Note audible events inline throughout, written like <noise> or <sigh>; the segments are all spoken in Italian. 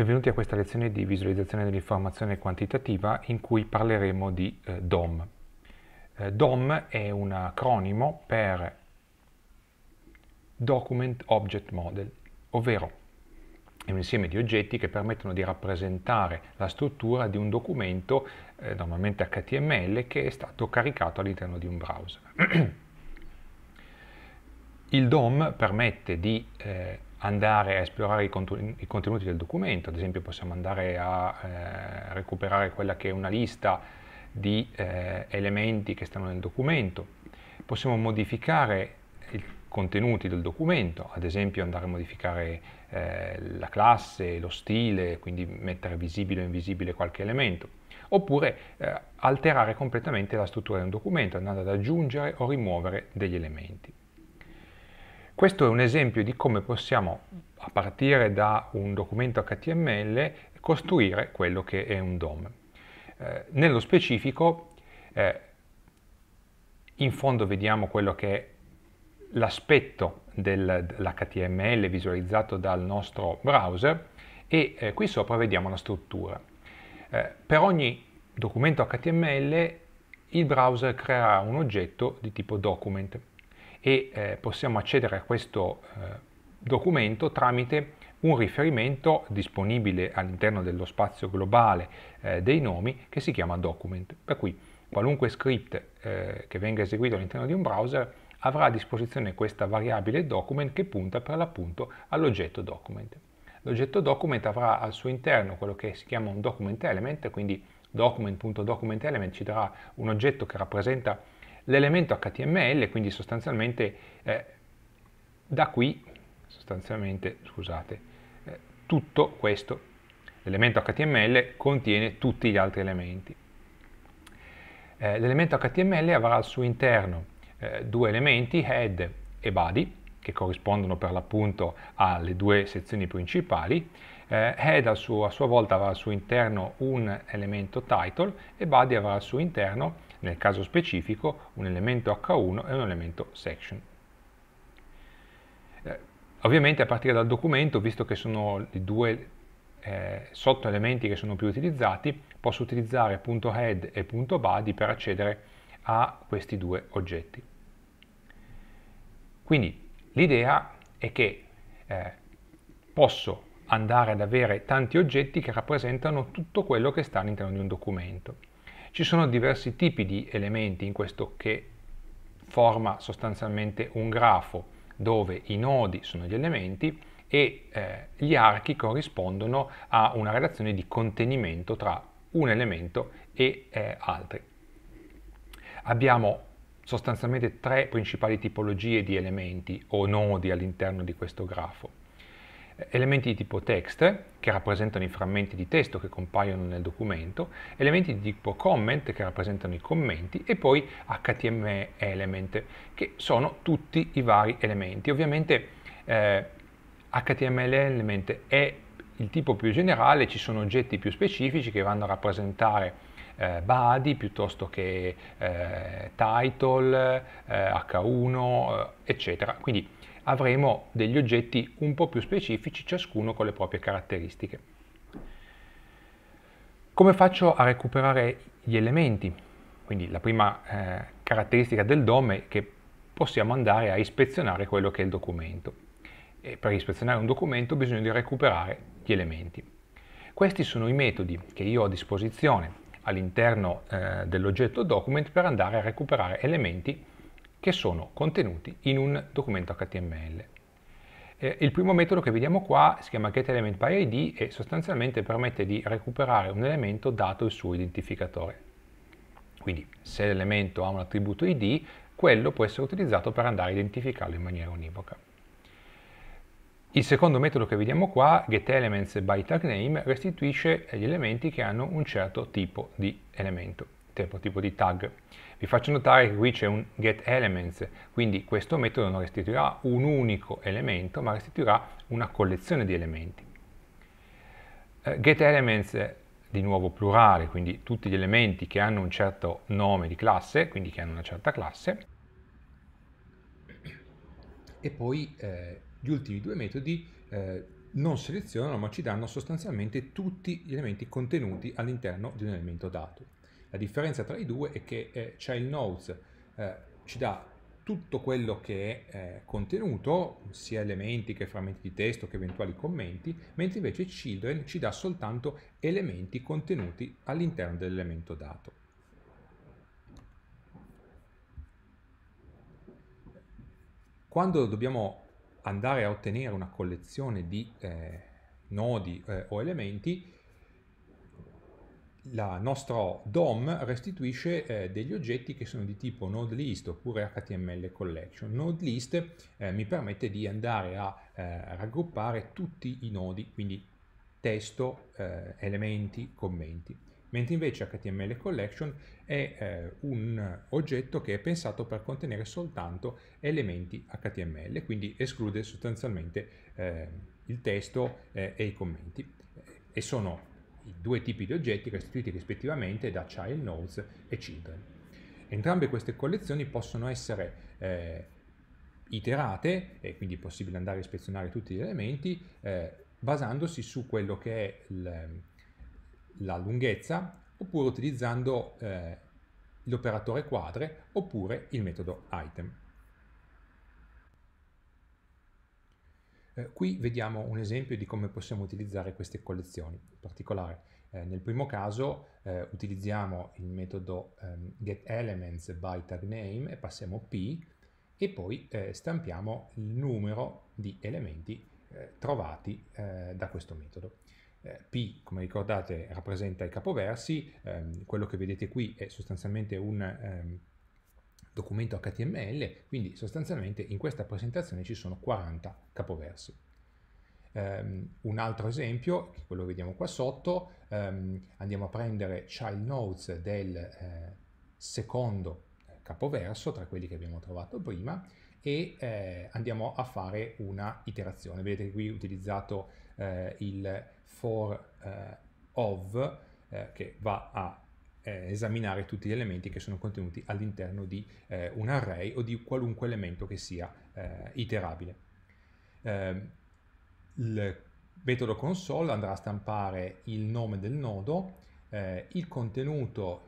Benvenuti a questa lezione di visualizzazione dell'informazione quantitativa in cui parleremo di eh, DOM. Eh, DOM è un acronimo per Document Object Model, ovvero è un insieme di oggetti che permettono di rappresentare la struttura di un documento, eh, normalmente HTML, che è stato caricato all'interno di un browser. <clears throat> Il DOM permette di eh, andare a esplorare i, contenuti del documento, ad esempio possiamo andare a eh, recuperare quella che è una lista di eh, elementi che stanno nel documento, possiamo modificare i contenuti del documento, ad esempio andare a modificare eh, la classe, lo stile, quindi mettere visibile o invisibile qualche elemento, oppure eh, alterare completamente la struttura di un documento andando ad aggiungere o rimuovere degli elementi. Questo è un esempio di come possiamo, a partire da un documento HTML, costruire quello che è un DOM. Eh, nello specifico, eh, in fondo vediamo quello che è l'aspetto dell'HTML visualizzato dal nostro browser e eh, qui sopra vediamo la struttura. Eh, per ogni documento HTML il browser creerà un oggetto di tipo document e eh, possiamo accedere a questo eh, documento tramite un riferimento disponibile all'interno dello spazio globale eh, dei nomi che si chiama document. Per cui qualunque script eh, che venga eseguito all'interno di un browser avrà a disposizione questa variabile document che punta per l'appunto all'oggetto document. L'oggetto document avrà al suo interno quello che si chiama un document element, quindi document.documentElement ci darà un oggetto che rappresenta l'elemento HTML, quindi sostanzialmente eh, da qui, sostanzialmente, scusate, eh, tutto questo, l'elemento HTML contiene tutti gli altri elementi. Eh, l'elemento HTML avrà al suo interno eh, due elementi, head e body, che corrispondono per l'appunto alle due sezioni principali. Eh, head a, suo, a, sua volta avrà al suo interno un elemento title e body avrà al suo interno nel caso specifico un elemento H1 e un elemento section. Eh, ovviamente a partire dal documento, visto che sono i due eh, sottoelementi che sono più utilizzati, posso utilizzare .head e .body per accedere a questi due oggetti. Quindi l'idea è che eh, posso andare ad avere tanti oggetti che rappresentano tutto quello che sta all'interno di un documento. Ci sono diversi tipi di elementi in questo che forma sostanzialmente un grafo dove i nodi sono gli elementi e eh, gli archi corrispondono a una relazione di contenimento tra un elemento e eh, altri. Abbiamo sostanzialmente tre principali tipologie di elementi o nodi all'interno di questo grafo elementi di tipo text, che rappresentano i frammenti di testo che compaiono nel documento, elementi di tipo comment, che rappresentano i commenti, e poi HTML element, che sono tutti i vari elementi. Ovviamente eh, HTML element è il tipo più generale, ci sono oggetti più specifici che vanno a rappresentare eh, body piuttosto che eh, title, eh, H1, eh, eccetera. Quindi avremo degli oggetti un po' più specifici, ciascuno con le proprie caratteristiche. Come faccio a recuperare gli elementi? Quindi la prima eh, caratteristica del DOM è che possiamo andare a ispezionare quello che è il documento. E per ispezionare un documento bisogna recuperare gli elementi. Questi sono i metodi che io ho a disposizione all'interno eh, dell'oggetto document per andare a recuperare elementi che sono contenuti in un documento HTML. Eh, il primo metodo che vediamo qua si chiama getElementById e sostanzialmente permette di recuperare un elemento dato il suo identificatore. Quindi se l'elemento ha un attributo id, quello può essere utilizzato per andare a identificarlo in maniera univoca. Il secondo metodo che vediamo qua, getElementsByTagName, restituisce gli elementi che hanno un certo tipo di elemento, tipo, tipo di tag. Vi faccio notare che qui c'è un getElements, quindi questo metodo non restituirà un unico elemento, ma restituirà una collezione di elementi. Eh, getElements, eh, di nuovo plurale, quindi tutti gli elementi che hanno un certo nome di classe, quindi che hanno una certa classe, e poi eh, gli ultimi due metodi eh, non selezionano ma ci danno sostanzialmente tutti gli elementi contenuti all'interno di un elemento dato. La differenza tra i due è che eh, Child Nodes eh, ci dà tutto quello che è eh, contenuto, sia elementi che frammenti di testo che eventuali commenti, mentre invece Children ci dà soltanto elementi contenuti all'interno dell'elemento dato. Quando dobbiamo andare a ottenere una collezione di eh, nodi eh, o elementi, la nostra DOM restituisce eh, degli oggetti che sono di tipo node list oppure HTML collection. Node list eh, mi permette di andare a eh, raggruppare tutti i nodi, quindi testo, eh, elementi, commenti. Mentre invece HTML collection è eh, un oggetto che è pensato per contenere soltanto elementi HTML, quindi esclude sostanzialmente eh, il testo e i commenti. E sono i due tipi di oggetti costituiti rispettivamente da Child Nodes e Children. Entrambe queste collezioni possono essere eh, iterate, e quindi è possibile andare a ispezionare tutti gli elementi, eh, basandosi su quello che è la lunghezza, oppure utilizzando eh, l'operatore quadre, oppure il metodo item. Eh, qui vediamo un esempio di come possiamo utilizzare queste collezioni. In particolare, eh, nel primo caso eh, utilizziamo il metodo ehm, getElements e passiamo P e poi eh, stampiamo il numero di elementi eh, trovati da questo metodo. P, come ricordate, rappresenta i capoversi, ehm, quello che vedete qui è sostanzialmente un... Ehm, documento HTML, quindi sostanzialmente in questa presentazione ci sono 40 capoversi. Um, un altro esempio, quello che vediamo qua sotto, um, andiamo a prendere child notes del eh, secondo eh, capoverso, tra quelli che abbiamo trovato prima, e eh, andiamo a fare una iterazione. Vedete qui ho utilizzato eh, il for eh, of, eh, che va a eh, esaminare tutti gli elementi che sono contenuti all'interno di eh, un array o di qualunque elemento che sia eh, iterabile. Ehm, il metodo console andrà a stampare il nome del nodo, eh, il contenuto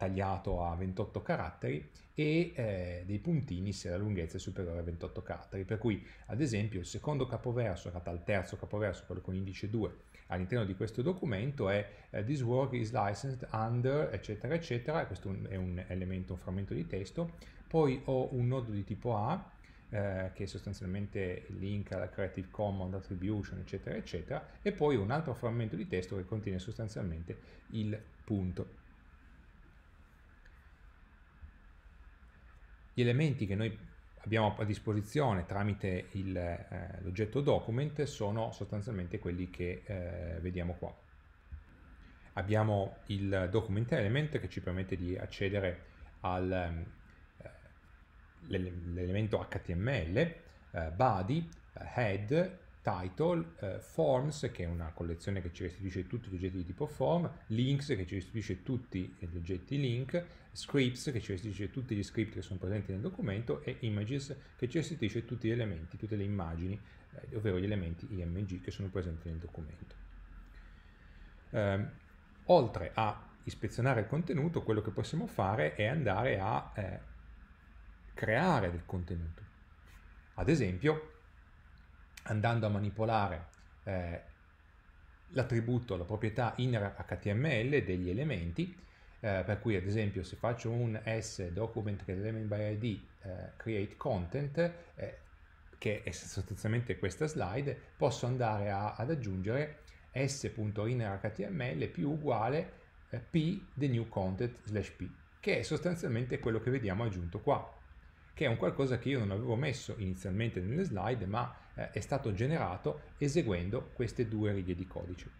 tagliato a 28 caratteri e eh, dei puntini se la lunghezza è superiore a 28 caratteri. Per cui, ad esempio, il secondo capoverso, in realtà il terzo capoverso, quello con indice 2, all'interno di questo documento è eh, This work is licensed under, eccetera, eccetera, questo è un elemento, un frammento di testo. Poi ho un nodo di tipo A, eh, che sostanzialmente link alla Creative Commons Attribution, eccetera, eccetera, e poi un altro frammento di testo che contiene sostanzialmente il punto. gli elementi che noi abbiamo a disposizione tramite eh, l'oggetto eh, document sono sostanzialmente quelli che eh, vediamo qua. Abbiamo il document element che ci permette di accedere all'elemento eh, HTML, eh, body, eh, head, title, eh, forms che è una collezione che ci restituisce tutti gli oggetti di tipo form, links che ci restituisce tutti gli oggetti link, scripts che ci restituisce tutti gli script che sono presenti nel documento e images che ci restituisce tutti gli elementi, tutte le immagini, eh, ovvero gli elementi img che sono presenti nel documento. Eh, oltre a ispezionare il contenuto, quello che possiamo fare è andare a eh, creare del contenuto. Ad esempio, andando a manipolare eh, l'attributo, la proprietà inner HTML degli elementi, eh, per cui ad esempio se faccio un s document element by id eh, create content, eh, che è sostanzialmente questa slide, posso andare a, ad aggiungere s.innerHTML più uguale eh, p the new content slash p, che è sostanzialmente quello che vediamo aggiunto qua, che è un qualcosa che io non avevo messo inizialmente nelle slide, ma eh, è stato generato eseguendo queste due righe di codice.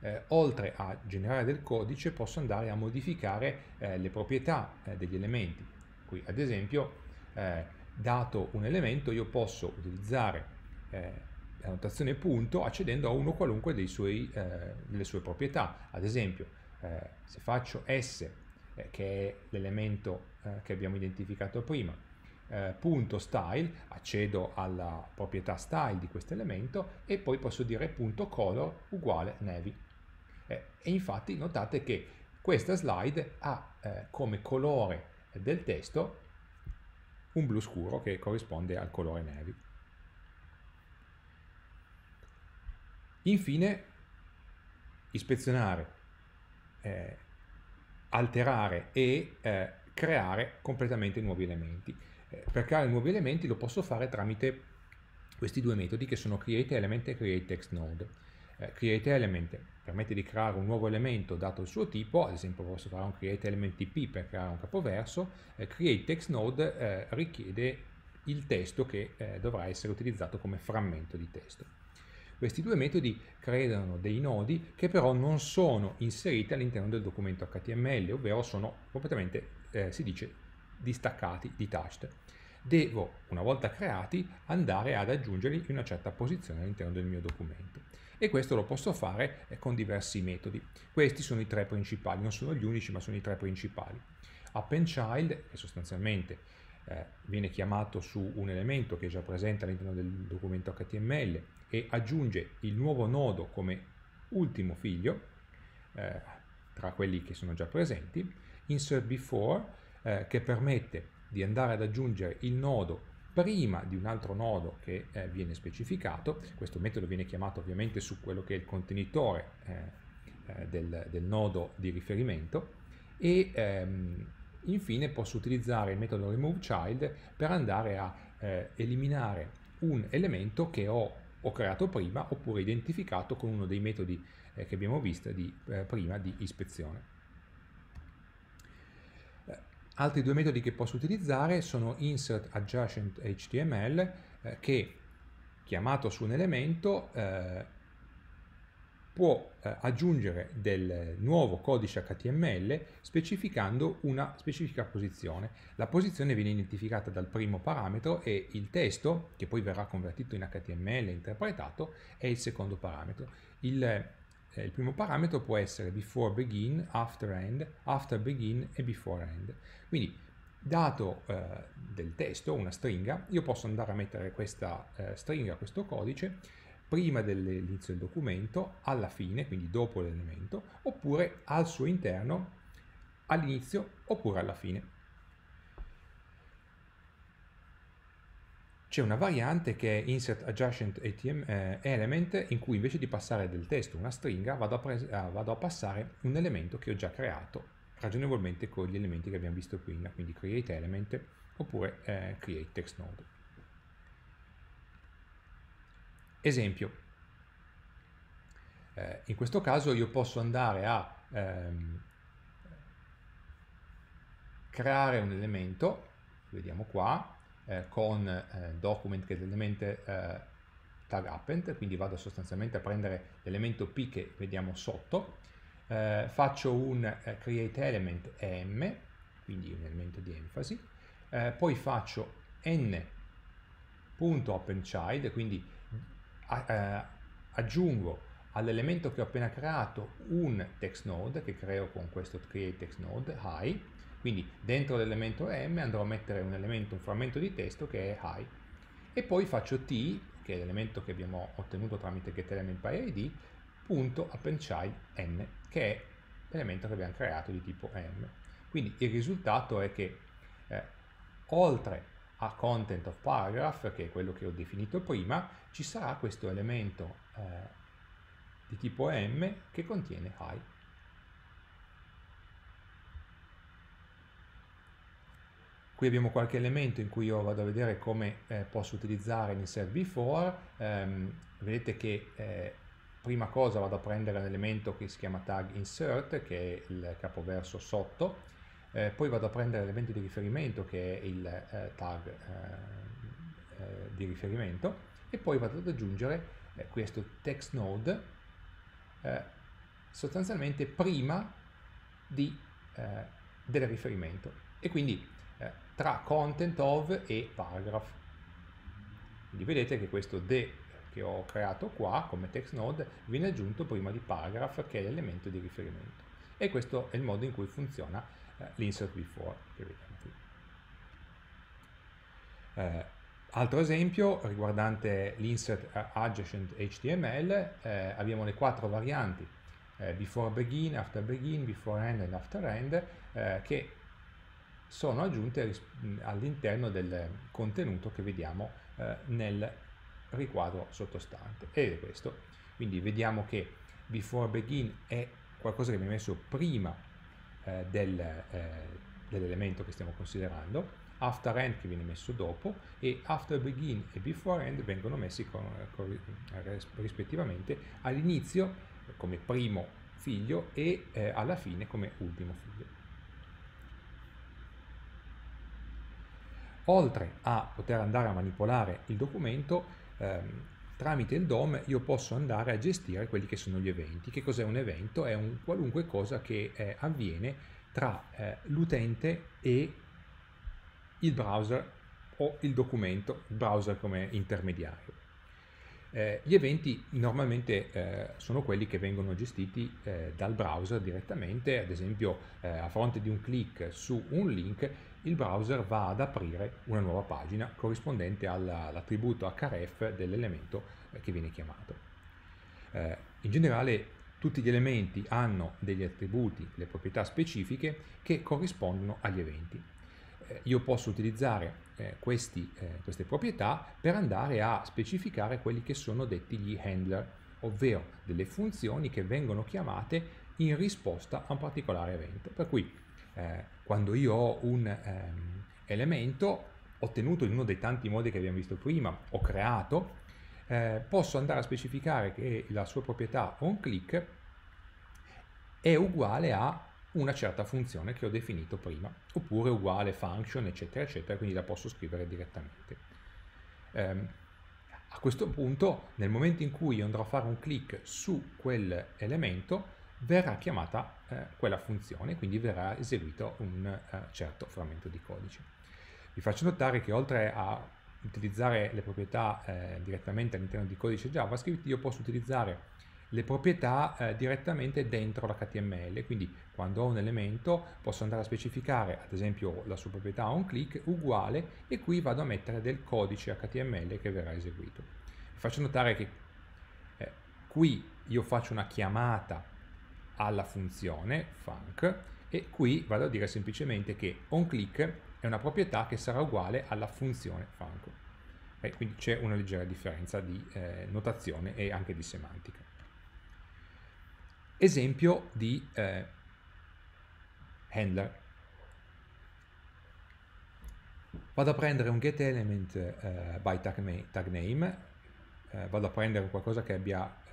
Eh, oltre a generare del codice posso andare a modificare eh, le proprietà eh, degli elementi. Qui ad esempio, eh, dato un elemento, io posso utilizzare eh, la notazione punto accedendo a uno qualunque suoi, delle sue proprietà. Ad esempio, se faccio S, che è l'elemento che abbiamo identificato prima, eh, punto style, accedo alla proprietà style di questo elemento e poi posso dire punto color uguale navy. Eh, e infatti notate che questa slide ha eh, come colore del testo un blu scuro che corrisponde al colore navy. Infine, ispezionare, eh, alterare e eh, creare completamente nuovi elementi per creare nuovi elementi lo posso fare tramite questi due metodi che sono createElement e createTextNode. Eh, createElement permette di creare un nuovo elemento dato il suo tipo, ad esempio posso fare un createElementTP per creare un capoverso, eh, createTextNode eh, richiede il testo che eh, dovrà essere utilizzato come frammento di testo. Questi due metodi creano dei nodi che però non sono inseriti all'interno del documento HTML, ovvero sono completamente, eh, si dice, distaccati, detached, devo, una volta creati, andare ad aggiungerli in una certa posizione all'interno del mio documento. E questo lo posso fare eh, con diversi metodi. Questi sono i tre principali, non sono gli unici, ma sono i tre principali. Append child, che sostanzialmente eh, viene chiamato su un elemento che è già presente all'interno del documento HTML e aggiunge il nuovo nodo come ultimo figlio, eh, tra quelli che sono già presenti, insert before, eh, che permette di andare ad aggiungere il nodo prima di un altro nodo che eh, viene specificato, questo metodo viene chiamato ovviamente su quello che è il contenitore eh, eh del, del, nodo di riferimento e ehm, infine posso utilizzare il metodo removeChild per andare a eh, eliminare un elemento che ho, ho, creato prima oppure identificato con uno dei metodi eh, che abbiamo visto di, prima di ispezione. Altri due metodi che posso utilizzare sono insert adjacent HTML eh, che chiamato su un elemento eh, può eh, aggiungere del nuovo codice HTML specificando una specifica posizione. La posizione viene identificata dal primo parametro e il testo, che poi verrà convertito in HTML e interpretato, è il secondo parametro. Il eh, il primo parametro può essere before begin, after end, after begin e before end. Quindi dato eh, del testo, una stringa, io posso andare a mettere questa eh, stringa, questo codice, prima dell'inizio del documento, alla fine, quindi dopo l'elemento, oppure al suo interno, all'inizio oppure alla fine. c'è una variante che è insert adjacent ATM, eh, element in cui invece di passare del testo una stringa vado a, ah, vado a, passare un elemento che ho già creato ragionevolmente con gli elementi che abbiamo visto prima quindi create element oppure eh, create text node esempio eh, in questo caso io posso andare a ehm, creare un elemento vediamo qua eh, con eh, document che è l'elemento eh, tag append, quindi vado sostanzialmente a prendere l'elemento P che vediamo sotto, eh, faccio un eh, create element M, quindi un elemento di enfasi, poi faccio n.appendChild, quindi a, aggiungo all'elemento che ho appena creato un text node che creo con questo create text node, high, quindi dentro l'elemento m andrò a mettere un elemento, un frammento di testo che è high e poi faccio t, che è l'elemento che abbiamo ottenuto tramite getElementById, punto appenchild n, che è l'elemento che abbiamo creato di tipo m. Quindi il risultato è che eh, oltre a content of paragraph, che è quello che ho definito prima, ci sarà questo elemento eh, di tipo m che contiene high. Qui abbiamo qualche elemento in cui io vado a vedere come eh, posso utilizzare l'insert before. Um, vedete che eh, prima cosa vado a prendere l'elemento che si chiama tag insert, che è il capoverso sotto, eh, poi vado a prendere l'elemento di riferimento che è il eh, tag eh, eh, di riferimento e poi vado ad aggiungere questo text node sostanzialmente prima di, del riferimento. E quindi eh, tra content of e paragraph. Quindi vedete che questo de che ho creato qua come text node viene aggiunto prima di paragraph che è l'elemento di riferimento. E questo è il modo in cui funziona eh, l'insert before che vediamo qui. Eh, altro esempio riguardante l'insert eh, adjacent HTML, eh, abbiamo le quattro varianti eh, before begin, after begin, before end and after end, eh, che sono aggiunte all'interno del contenuto che vediamo eh, nel riquadro sottostante. Ed è questo. Quindi vediamo che before begin è qualcosa che viene messo prima eh, del, eh, dell'elemento che stiamo considerando, after end che viene messo dopo e after begin e before end vengono messi con, con, rispettivamente all'inizio come primo figlio e eh, alla fine come ultimo figlio. oltre a poter andare a manipolare il documento, ehm, tramite il DOM io posso andare a gestire quelli che sono gli eventi. Che cos'è un evento? È un qualunque cosa che eh, avviene tra eh, l'utente e il browser o il documento, il browser come intermediario. Eh, gli eventi normalmente eh, sono quelli che vengono gestiti eh, dal browser direttamente, ad esempio eh, a fronte di un click su un link il browser va ad aprire una nuova pagina corrispondente all'attributo href dell'elemento eh, che viene chiamato. Eh, in generale tutti gli elementi hanno degli attributi, le proprietà specifiche che corrispondono agli eventi. Eh, io posso utilizzare eh, questi, eh, queste proprietà per andare a specificare quelli che sono detti gli handler, ovvero delle funzioni che vengono chiamate in risposta a un particolare evento. Per cui eh, quando io ho un ehm, elemento ottenuto in uno dei tanti modi che abbiamo visto prima, ho creato, eh, posso andare a specificare che la sua proprietà onClick è uguale a una certa funzione che ho definito prima, oppure uguale function, eccetera, eccetera, quindi la posso scrivere direttamente. Eh, a questo punto, nel momento in cui io andrò a fare un click su quell'elemento, verrà chiamata eh, quella funzione, quindi verrà eseguito un eh, certo frammento di codice. Vi faccio notare che oltre a utilizzare le proprietà eh, direttamente all'interno di codice JavaScript, io posso utilizzare le proprietà eh, direttamente dentro l'HTML, quindi quando ho un elemento posso andare a specificare ad esempio la sua proprietà onClick uguale e qui vado a mettere del codice HTML che verrà eseguito. Vi faccio notare che eh, qui io faccio una chiamata alla funzione func e qui vado a dire semplicemente che onClick è una proprietà che sarà uguale alla funzione func. E eh, quindi c'è una leggera differenza di eh, notazione e anche di semantica. Esempio di eh, handler. Vado a prendere un getElement eh, by tag, tag name, eh, vado a prendere qualcosa che abbia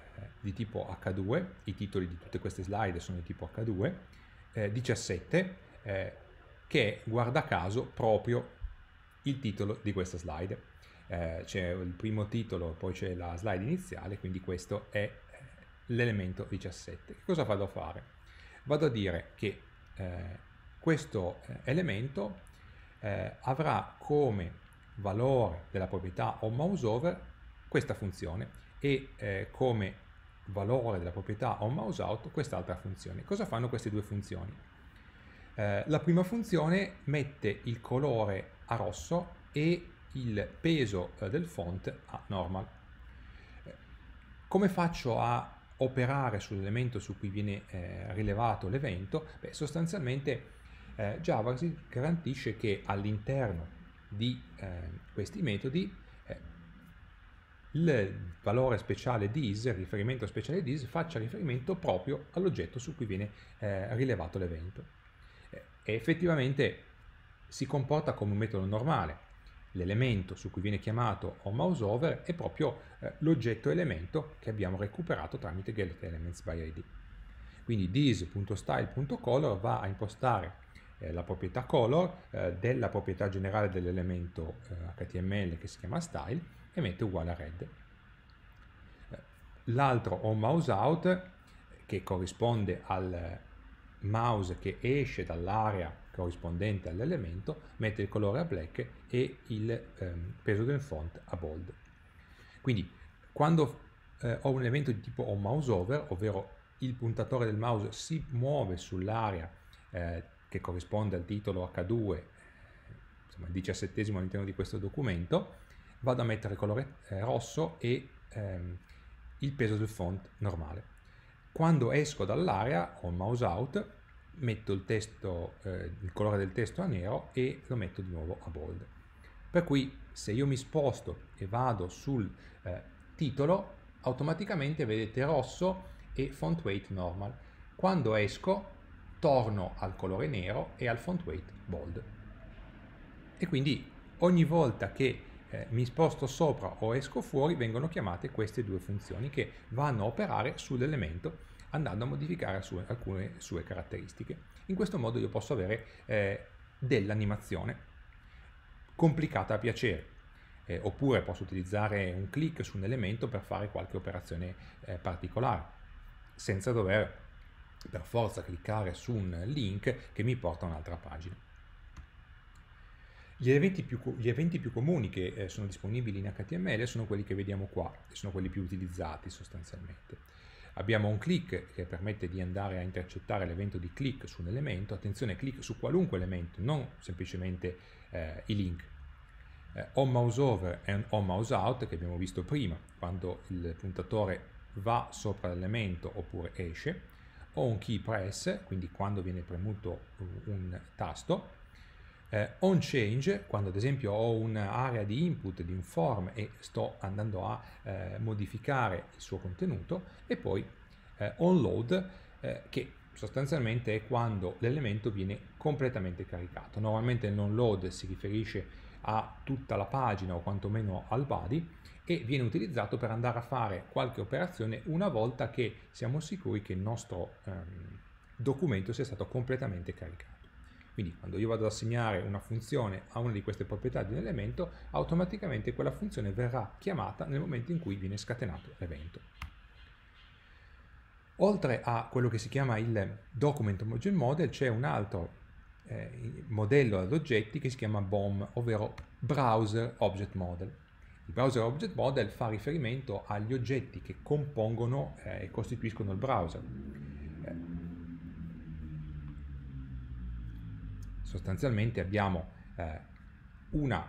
di tipo H2, i titoli di tutte queste slide sono di tipo H2, eh, 17 eh, che è, guarda caso proprio il titolo di questa slide. Eh, c'è il primo titolo, poi c'è la slide iniziale, quindi questo è eh, l'elemento 17. Che cosa vado a fare? Vado a dire che eh, questo eh, elemento avrà come valore della proprietà on mouse over questa funzione e eh, come valore della proprietà onMouseOut quest'altra funzione. Cosa fanno queste due funzioni? Eh, la prima funzione mette il colore a rosso e il peso eh, del font a normal. Eh, come faccio a operare sull'elemento su cui viene eh, rilevato l'evento? Beh, sostanzialmente eh, JavaScript garantisce che all'interno di eh, questi metodi il valore speciale dis, il riferimento speciale dis, faccia riferimento proprio all'oggetto su cui viene eh, rilevato l'evento. Eh, e effettivamente si comporta come un metodo normale. L'elemento su cui viene chiamato o over è proprio eh, l'oggetto elemento che abbiamo recuperato tramite getElementsById. Quindi this.style.color va a impostare eh, la proprietà color eh, della proprietà generale dell'elemento eh, HTML che si chiama style e mette uguale a red. L'altro on mouse out che corrisponde al mouse che esce dall'area corrispondente all'elemento, mette il colore a black e il ehm, peso del font a bold. Quindi quando eh, ho un elemento di tipo on mouse over, ovvero il puntatore del mouse si muove sull'area eh, che corrisponde al titolo H2, insomma il diciassettesimo all'interno di questo documento, vado a mettere il colore eh, rosso e ehm, il peso del font normale. Quando esco dall'area, ho il mouse out, metto il, testo, eh, il colore del testo a nero e lo metto di nuovo a bold. Per cui se io mi sposto e vado sul eh, titolo, automaticamente vedete rosso e font weight normal. Quando esco, torno al colore nero e al font weight bold. E quindi ogni volta che eh, mi sposto sopra o esco fuori, vengono chiamate queste due funzioni che vanno a operare sull'elemento andando a modificare sue, alcune sue caratteristiche. In questo modo io posso avere eh, dell'animazione complicata a piacere. Eh, oppure posso utilizzare un clic su un elemento per fare qualche operazione eh, particolare, senza dover per forza cliccare su un link che mi porta a un'altra pagina. Gli eventi, più, gli eventi più, comuni che eh, sono disponibili in HTML sono quelli che vediamo qua, che sono quelli più utilizzati sostanzialmente. Abbiamo un click che permette di andare a intercettare l'evento di click su un elemento, attenzione click su qualunque elemento, non semplicemente eh, i link. Eh, on mouse over e on mouse out che abbiamo visto prima, quando il puntatore va sopra l'elemento oppure esce, o un key press, quindi quando viene premuto eh, un tasto, eh, on change, quando ad esempio ho un'area di input di un form e sto andando a eh, modificare il suo contenuto, e poi eh, on load, eh, che sostanzialmente è quando l'elemento viene completamente caricato. Normalmente il non load si riferisce a tutta la pagina o quantomeno al body e viene utilizzato per andare a fare qualche operazione una volta che siamo sicuri che il nostro ehm, documento sia stato completamente caricato. Quindi quando io vado ad assegnare una funzione a una di queste proprietà di un elemento, automaticamente quella funzione verrà chiamata nel momento in cui viene scatenato l'evento. Oltre a quello che si chiama il document homogene model, c'è un altro eh, modello ad oggetti che si chiama BOM, ovvero Browser Object Model. Il Browser Object Model fa riferimento agli oggetti che compongono eh, e costituiscono il browser. Sostanzialmente abbiamo eh, un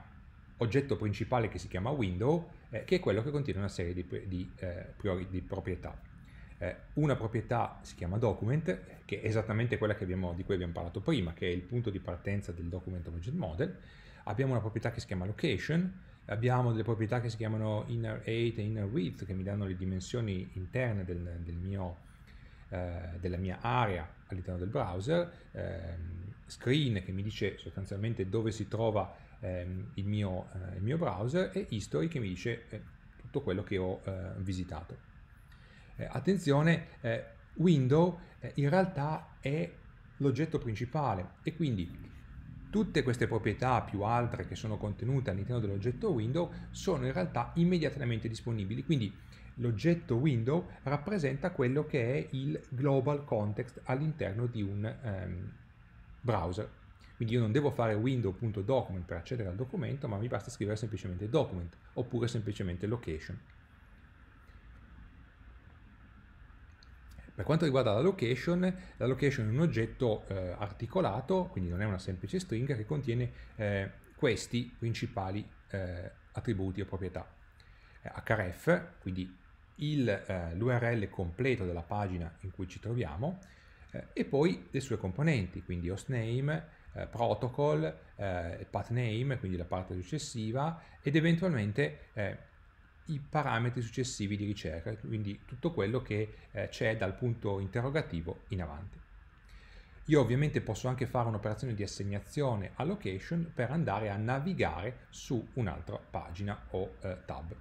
oggetto principale che si chiama window, eh, che è quello che contiene una serie di, di, eh, priori, di proprietà. Eh, una proprietà si chiama document, che è esattamente quella abbiamo, di cui abbiamo parlato prima, che è il punto di partenza del document object model. Abbiamo una proprietà che si chiama location, abbiamo delle proprietà che si chiamano inner height e inner width che mi danno le dimensioni interne del, del mio, eh, della mia area all'interno del browser eh, screen che mi dice sostanzialmente dove si trova ehm, il, mio, eh, il, mio, browser e history che mi dice eh, tutto quello che ho eh, visitato. Eh, attenzione, eh, window eh, in realtà è l'oggetto principale e quindi tutte queste proprietà più altre che sono contenute all'interno dell'oggetto window sono in realtà immediatamente disponibili, quindi l'oggetto window rappresenta quello che è il global context all'interno di un, um, browser. Quindi io non devo fare window.document per accedere al documento, ma mi basta scrivere semplicemente document, oppure semplicemente location. Per quanto riguarda la location, la location è un oggetto eh, articolato, quindi non è una semplice stringa, che contiene eh, questi principali eh, attributi o proprietà. Eh, href, quindi eh, l'URL completo della pagina in cui ci troviamo, eh, e poi le sue componenti, quindi hostname, eh, protocol, eh, path quindi la parte successiva, ed eventualmente eh, i parametri successivi di ricerca, quindi tutto quello che eh, c'è dal punto interrogativo in avanti. Io ovviamente posso anche fare un'operazione di assegnazione a location per andare a navigare su un'altra pagina o eh, tab.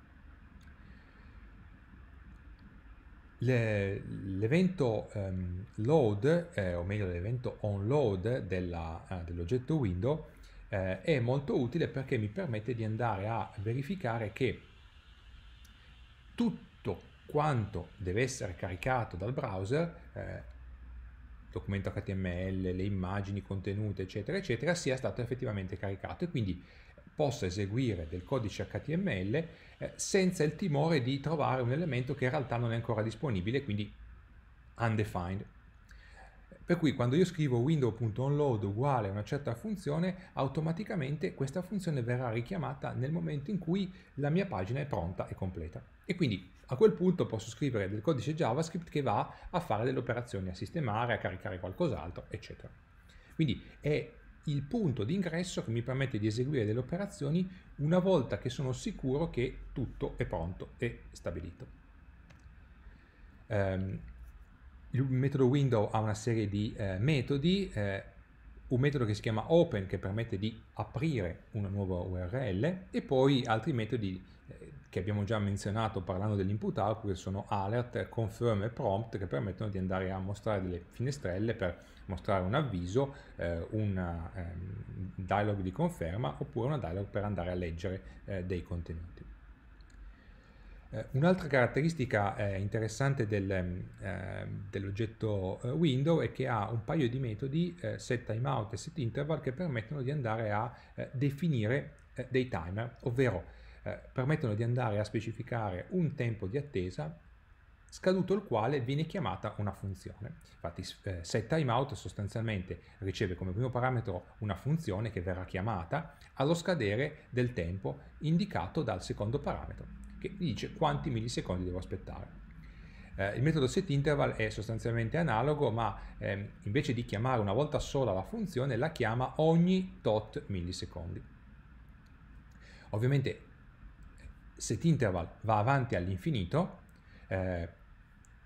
l'evento um, load, eh, o meglio l'evento onload eh, dell'oggetto dell window eh, è molto utile perché mi permette di andare a verificare che tutto quanto deve essere caricato dal browser, eh, documento HTML, le immagini contenute, eccetera, eccetera, sia stato effettivamente caricato e quindi possa eseguire del codice HTML eh, senza il timore di trovare un elemento che in realtà non è ancora disponibile, quindi undefined. Per cui quando io scrivo window.onload uguale a una certa funzione, automaticamente questa funzione verrà richiamata nel momento in cui la mia pagina è pronta e completa. E quindi a quel punto posso scrivere del codice JavaScript che va a fare delle operazioni, a sistemare, a caricare qualcos'altro, eccetera. Quindi è il punto di ingresso che mi permette di eseguire delle operazioni una volta che sono sicuro che tutto è pronto e stabilito. Um, il metodo window ha una serie di eh, metodi, eh, un metodo che si chiama open che permette di aprire una nuova URL e poi altri metodi eh, che abbiamo già menzionato parlando dell'input output, che sono alert, confirm e prompt, che permettono di andare a mostrare delle finestrelle per mostrare un avviso, eh, un ehm, dialog di conferma oppure una dialog per andare a leggere eh, dei contenuti. Eh, Un'altra caratteristica eh, interessante del, ehm, eh, dell'oggetto eh, window è che ha un paio di metodi, set timeout e set interval, che permettono di andare a definire dei timer, ovvero eh, permettono di andare a specificare un tempo di attesa scaduto il quale viene chiamata una funzione. Infatti eh, setTimeout sostanzialmente riceve come primo parametro una funzione che verrà chiamata allo scadere del tempo indicato dal secondo parametro, che dice quanti millisecondi devo aspettare. Eh, il metodo setInterval è sostanzialmente analogo, ma ehm, invece di chiamare una volta sola la funzione, la chiama ogni tot millisecondi. Ovviamente se Tinterval va avanti all'infinito, eh,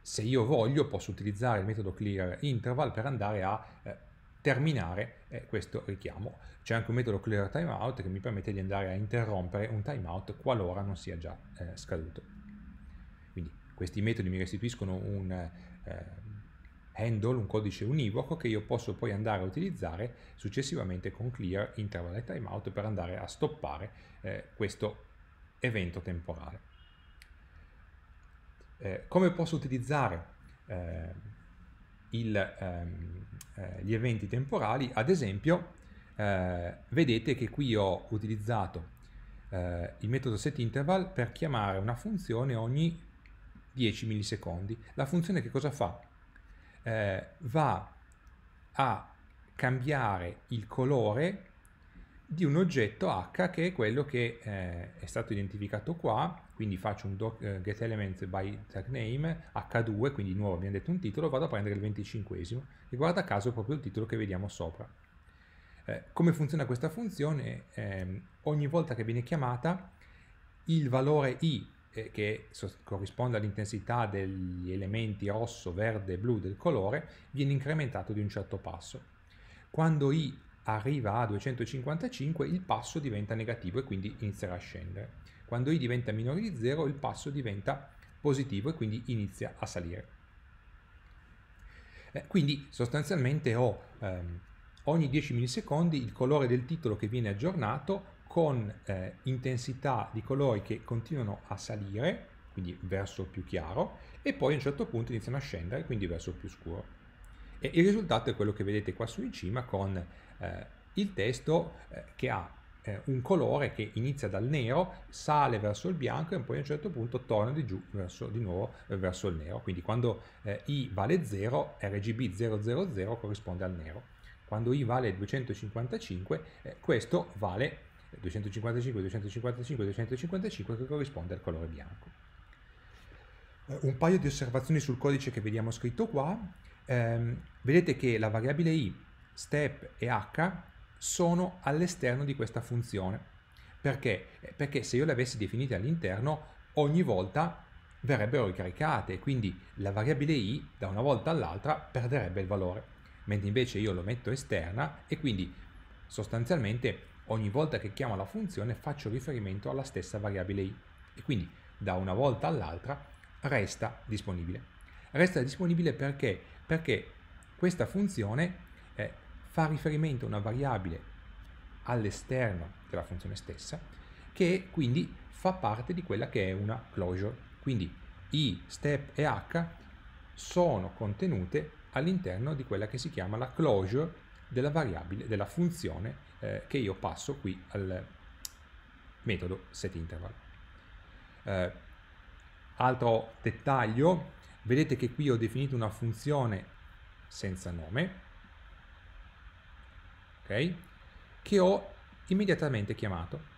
se io voglio posso utilizzare il metodo clear interval per andare a eh, terminare eh, questo richiamo. C'è anche un metodo clear timeout che mi permette di andare a interrompere un timeout qualora non sia già eh, scaduto. Quindi questi metodi mi restituiscono un eh, handle, un codice univoco che io posso poi andare a utilizzare successivamente con clear interval e timeout per andare a stoppare eh, questo richiamo evento temporale. Eh, come posso utilizzare eh, il, ehm, eh, gli eventi temporali? Ad esempio, eh, vedete che qui ho utilizzato eh, il metodo setInterval per chiamare una funzione ogni 10 millisecondi. La funzione che cosa fa? Eh, va a cambiare il colore di un oggetto H che è quello che eh, è stato identificato qua, quindi faccio un doc, eh, get element by tag name H2, quindi nuovo abbiamo detto un titolo, vado a prendere il venticinquesimo e guarda caso proprio il titolo che vediamo sopra. Eh, come funziona questa funzione? Ehm, ogni volta che viene chiamata il valore i eh, che corrisponde all'intensità degli elementi rosso, verde blu del colore viene incrementato di un certo passo. Quando i arriva a 255 il passo diventa negativo e quindi inizierà a scendere. Quando i diventa minore di 0 il passo diventa positivo e quindi inizia a salire. Eh, quindi sostanzialmente ho ehm, ogni 10 millisecondi il colore del titolo che viene aggiornato con eh, intensità di colori che continuano a salire, quindi verso più chiaro, e poi a un certo punto iniziano a scendere, quindi verso più scuro. E il risultato è quello che vedete qua su in cima con eh, il testo eh, che ha eh, un colore che inizia dal nero, sale verso il bianco e poi a un certo punto torna di giù verso, di nuovo eh, verso il nero. Quindi quando eh, I vale 0, RGB 000 corrisponde al nero. Quando I vale 255, eh, questo vale 255, 255, 255 che corrisponde al colore bianco. Un paio di osservazioni sul codice che vediamo scritto qua ehm, vedete che la variabile i, step e h sono all'esterno di questa funzione. Perché? Eh, perché se io le avessi definite all'interno, ogni volta verrebbero ricaricate e quindi la variabile i da una volta all'altra perderebbe il valore, mentre invece io lo metto esterna e quindi sostanzialmente ogni volta che chiamo la funzione faccio riferimento alla stessa variabile i e quindi da una volta all'altra resta disponibile. Resta disponibile perché perché questa funzione eh, fa riferimento a una variabile all'esterno della funzione stessa che quindi fa parte di quella che è una closure. Quindi i, step e h sono contenute all'interno di quella che si chiama la closure della variabile, della funzione eh, che io passo qui al metodo setInterval. Eh, altro dettaglio vedete che qui ho definito una funzione senza nome, ok? Che ho immediatamente chiamato.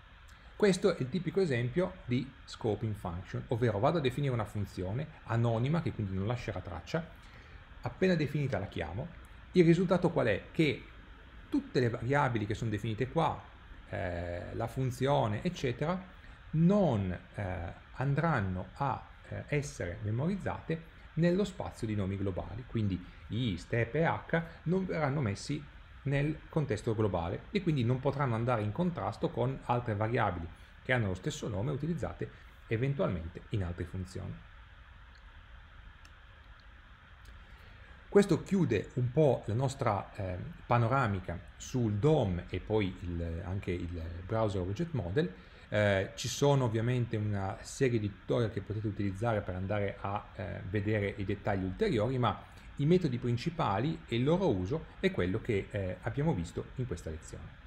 Questo è il tipico esempio di scoping function, ovvero vado a definire una funzione anonima, che quindi non lascerà traccia, appena definita la chiamo, il risultato qual è? Che tutte le variabili che sono definite qua, eh, la funzione, eccetera, non eh, andranno a eh, essere memorizzate nello spazio di nomi globali, quindi I, step e H non verranno messi nel contesto globale e quindi non potranno andare in contrasto con altre variabili che hanno lo stesso nome utilizzate eventualmente in altre funzioni. Questo chiude un po' la nostra eh, panoramica sul DOM e poi il, anche il Browser object Model eh, ci sono ovviamente una serie di tutorial che potete utilizzare per andare a eh, vedere i dettagli ulteriori, ma i metodi principali e il loro uso è quello che eh, abbiamo visto in questa lezione.